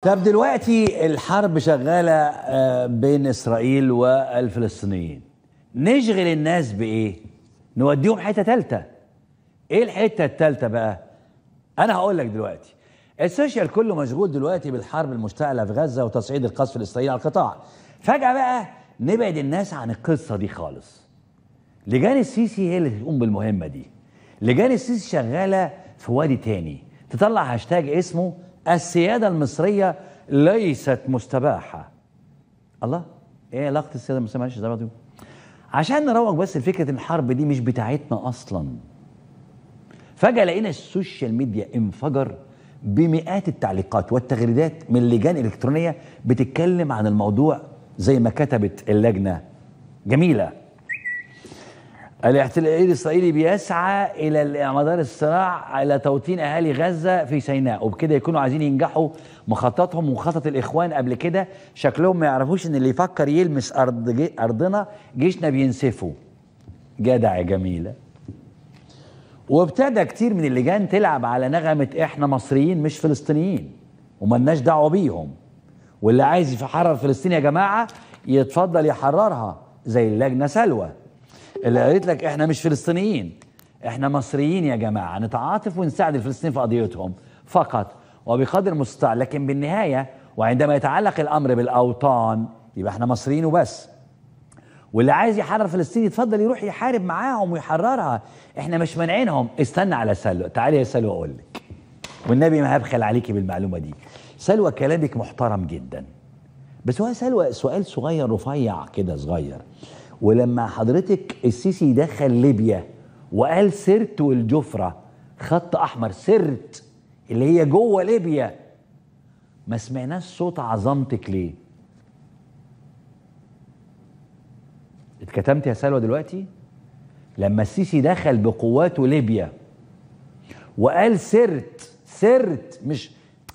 طب دلوقتي الحرب شغالة آه، بين إسرائيل والفلسطينيين نشغل الناس بإيه؟ نوديهم حتة ثالثه إيه الحتة الثالثه بقى؟ أنا هقول لك دلوقتي السوشيال كله مشغول دلوقتي بالحرب المشتعلة في غزة وتصعيد القصف الإسرائيلي على القطاع فجأة بقى نبعد الناس عن القصة دي خالص لجان السيسي هي اللي تقوم بالمهمة دي لجان السيسي شغالة في وادي تاني تطلع هاشتاج اسمه السيادة المصرية ليست مستباحة الله ايه علاقة السيادة المصرية معلش زي ما عشان نروج بس لفكرة الحرب دي مش بتاعتنا أصلا فجأة لقينا السوشيال ميديا انفجر بمئات التعليقات والتغريدات من لجان إلكترونية بتتكلم عن الموضوع زي ما كتبت اللجنة جميلة الاحتلال الاسرائيلي بيسعى الى مدار الصراع الى توطين اهالي غزه في سيناء وبكده يكونوا عايزين ينجحوا مخططهم ومخطط الاخوان قبل كده شكلهم ما يعرفوش ان اللي يفكر يلمس ارض جي ارضنا جيشنا بينسفه جدع يا جميله وابتدى كتير من اللجان تلعب على نغمه احنا مصريين مش فلسطينيين وملناش دعوه بيهم واللي عايز يحرر فلسطين يا جماعه يتفضل يحررها زي اللجنه سلوى اللي قالت لك احنا مش فلسطينيين احنا مصريين يا جماعه نتعاطف ونساعد الفلسطينيين في قضيتهم فقط وبقدر المستطاع لكن بالنهايه وعندما يتعلق الامر بالاوطان يبقى احنا مصريين وبس واللي عايز يحرر فلسطين يتفضل يروح يحارب معاهم ويحررها احنا مش مانعينهم استنى على سلوى تعالي يا سلوى اقول لك والنبي ما هبخل عليكي بالمعلومه دي سلوى كلامك محترم جدا بس هو سلوى سؤال صغير رفيع كده صغير ولما حضرتك السيسي دخل ليبيا وقال سرت والجفرة خط أحمر سرت اللي هي جوه ليبيا ما سمعناش صوت عظمتك ليه اتكتمت يا سلوى دلوقتي لما السيسي دخل بقواته ليبيا وقال سرت سرت مش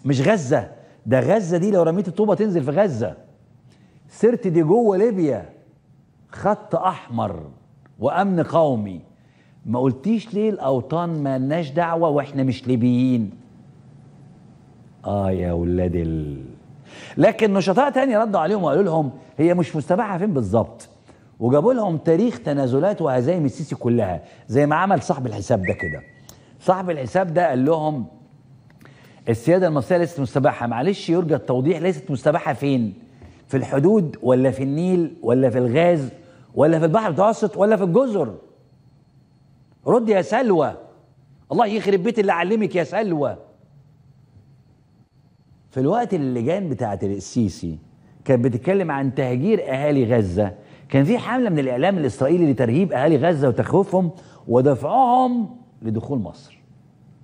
مش غزة ده غزة دي لو رميت الطوبة تنزل في غزة سرت دي جوه ليبيا خط احمر وامن قومي ما قلتيش ليه الاوطان ما لناش دعوه واحنا مش ليبيين اه يا ولاد ال... لكن نشطاء تاني ردوا عليهم وقالوا لهم هي مش مستباحه فين بالظبط وجابوا لهم تاريخ تنازلات وهزايم السيسي كلها زي ما عمل صاحب الحساب ده كده صاحب الحساب ده قال لهم السياده المصريه ليست مستباحه معلش يرجى التوضيح ليست مستباحه فين في الحدود ولا في النيل ولا في الغاز ولا في البحر المتوسط ولا في الجزر رد يا سلوى الله يخرب بيت اللي علمك يا سلوى في الوقت اللي اللجان بتاعت السيسي كانت بتتكلم عن تهجير اهالي غزه كان في حمله من الاعلام الاسرائيلي لترهيب اهالي غزه وتخويفهم ودفعهم لدخول مصر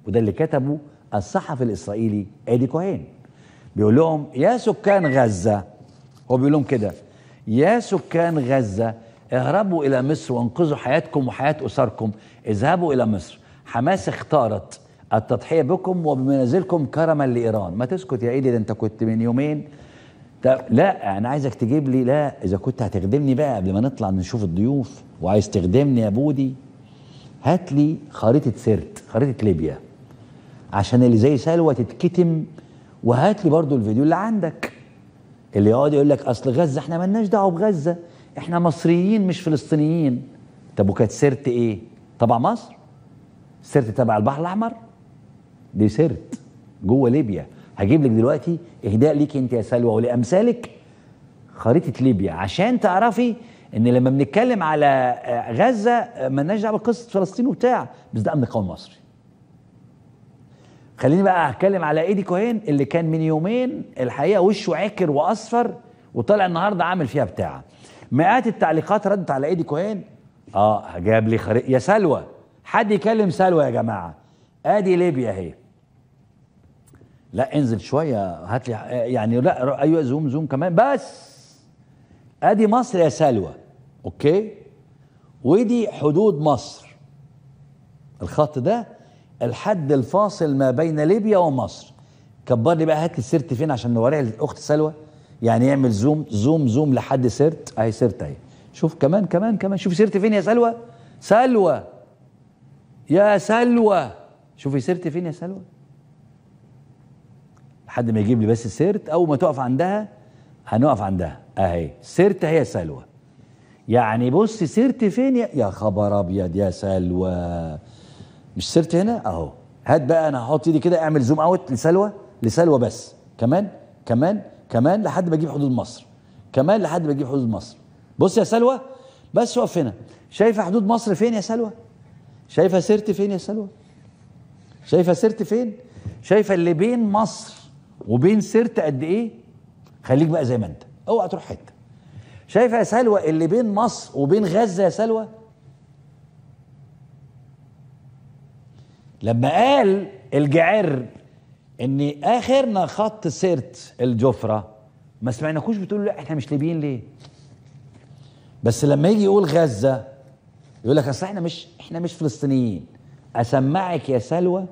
وده اللي كتبه الصحفي الاسرائيلي ادي كوهين بيقول لهم يا سكان غزه هو بيقول لهم كده يا سكان غزه اهربوا إلى مصر وانقذوا حياتكم وحياة أسركم اذهبوا إلى مصر حماس اختارت التضحية بكم وبمنازلكم كرما لإيران ما تسكت يا إيدي ده أنت كنت من يومين لا أنا عايزك تجيب لي لا إذا كنت هتخدمني بقى قبل ما نطلع نشوف الضيوف وعايز تخدمني يا بودي هات لي خريطة سرت خريطة ليبيا عشان اللي زي سلوى تتكتم وهات لي برضو الفيديو اللي عندك اللي يقعد يقول لك اصل غزه احنا مالناش دعوه بغزه احنا مصريين مش فلسطينيين طب وكانت سيرت ايه تبع مصر سيرت تبع البحر الاحمر دي سيرت جوه ليبيا هجيب لك دلوقتي اهداء ليك انت يا سلوى ولامثالك خريطه ليبيا عشان تعرفي ان لما بنتكلم على غزه مالناش دعوه بقصه فلسطين وبتاع بس ده امن قومي مصري خليني بقى اتكلم على ايدي كوهين اللي كان من يومين الحقيقه وشه عكر واصفر وطلع النهارده عامل فيها بتاعه مئات التعليقات ردت على ايدي كوهين اه جاب لي خريطه يا سلوى حد يكلم سلوى يا جماعه ادي ليبيا اهي لا انزل شويه هات لي يعني لا ايوه زوم زوم كمان بس ادي مصر يا سلوى اوكي ودي حدود مصر الخط ده الحد الفاصل ما بين ليبيا ومصر كبر لي بقى هات لي سيرتي فين عشان نوريها لاخت سلوى يعني يعمل زوم زوم زوم لحد سيرت اهي سيرت اهي شوف كمان كمان كمان شوفي سيرت فين يا سلوى سلوى يا سلوى شوفي سيرت فين يا سلوى لحد ما يجيب لي بس السيرت اول ما تقف عندها هنقف عندها اهي سيرت هي سلوى يعني بصي سيرت فين يا, يا خبر ابيض يا سلوى مش سيرت هنا اهو هات بقى انا هحط ايدي كده اعمل زوم اوت لسلوى لسلوى بس كمان كمان كمان لحد ما اجيب حدود مصر كمان لحد ما اجيب حدود مصر بص يا سلوى بس وقف هنا شايفه حدود مصر فين يا سلوى شايفه سيرتي فين يا سلوى شايفه سيرتي فين شايفه اللي بين مصر وبين سيرتي قد ايه خليك بقى زي ما انت اوعى تروح حته شايفه يا سلوى اللي بين مصر وبين غزه يا سلوى لما قال الجعر ان اخرنا خط سيرت الجفره ما سمعناكوش بتقولوا لا احنا مش ليبيين ليه بس لما يجي يقول غزه يقول لك اصل احنا مش احنا مش فلسطينيين اسمعك يا سلوى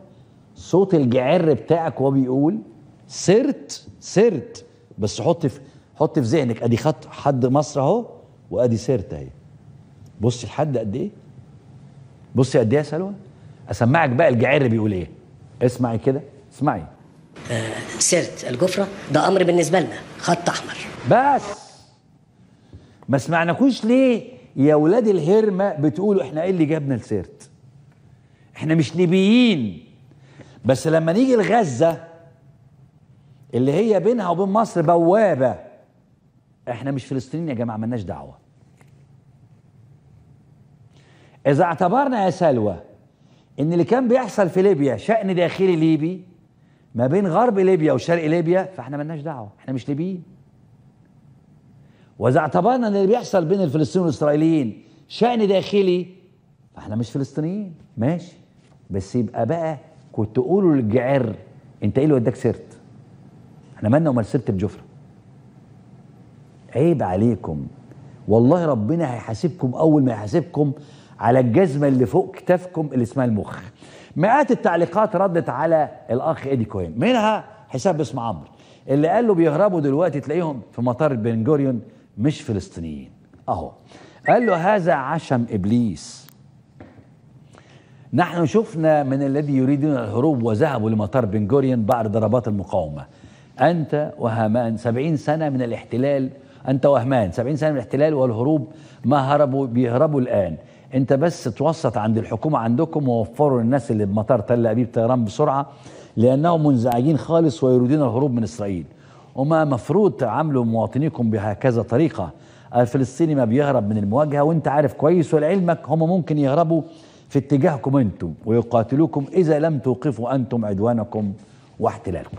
صوت الجعر بتاعك وهو بيقول سرت سرت بس حط في حط في ذهنك ادي خط حد مصر اهو وادي سرت اهي بصي لحد قد ايه بصي قد ايه يا سلوى اسمعك بقى الجعر بيقول ايه اسمعي كده اسمعي آه، سرت الجفرة ده أمر بالنسبة لنا خط أحمر بس ما سمعناكوش ليه يا ولاد الهرمة بتقولوا احنا ايه اللي جابنا السرت احنا مش نبيين بس لما نيجي لغزة اللي هي بينها وبين مصر بوابة احنا مش فلسطينيين يا جماعة ملناش دعوة اذا اعتبرنا يا سلوى ان اللي كان بيحصل في ليبيا شأن داخلي ليبي ما بين غرب ليبيا وشرق ليبيا فاحنا مالناش دعوه احنا مش ليبيين واذا اعتبرنا ان اللي بيحصل بين الفلسطينيين والاسرائيليين شان داخلي فاحنا مش فلسطينيين ماشي بس يبقى بقى كنت تقولوا للجعر انت ايه اللي وداك سرت احنا مالنا ومال سرت بجفره عيب عليكم والله ربنا هيحاسبكم اول ما يحاسبكم على الجزمه اللي فوق كتافكم اللي اسمها المخ مئات التعليقات ردت على الاخ ايدي كوين منها حساب اسم عمرو اللي قال له بيهربوا دلوقتي تلاقيهم في مطار بن جوريون مش فلسطينيين اهو قال له هذا عشم ابليس نحن شفنا من الذي يريدون الهروب وذهبوا لمطار بن جوريون بعد ضربات المقاومه انت وهامان سبعين سنه من الاحتلال انت وهمان سبعين سنه من الاحتلال والهروب ما هربوا بيهربوا الان انت بس توسط عند الحكومه عندكم ووفروا للناس اللي بمطار تل ابيب طيران بسرعه لانهم منزعجين خالص ويريدون الهروب من اسرائيل وما مفروض تعاملوا مواطنيكم بهكذا طريقه الفلسطيني ما بيهرب من المواجهه وانت عارف كويس ولعلمك هم ممكن يهربوا في اتجاهكم انتم ويقاتلوكم اذا لم توقفوا انتم عدوانكم واحتلالكم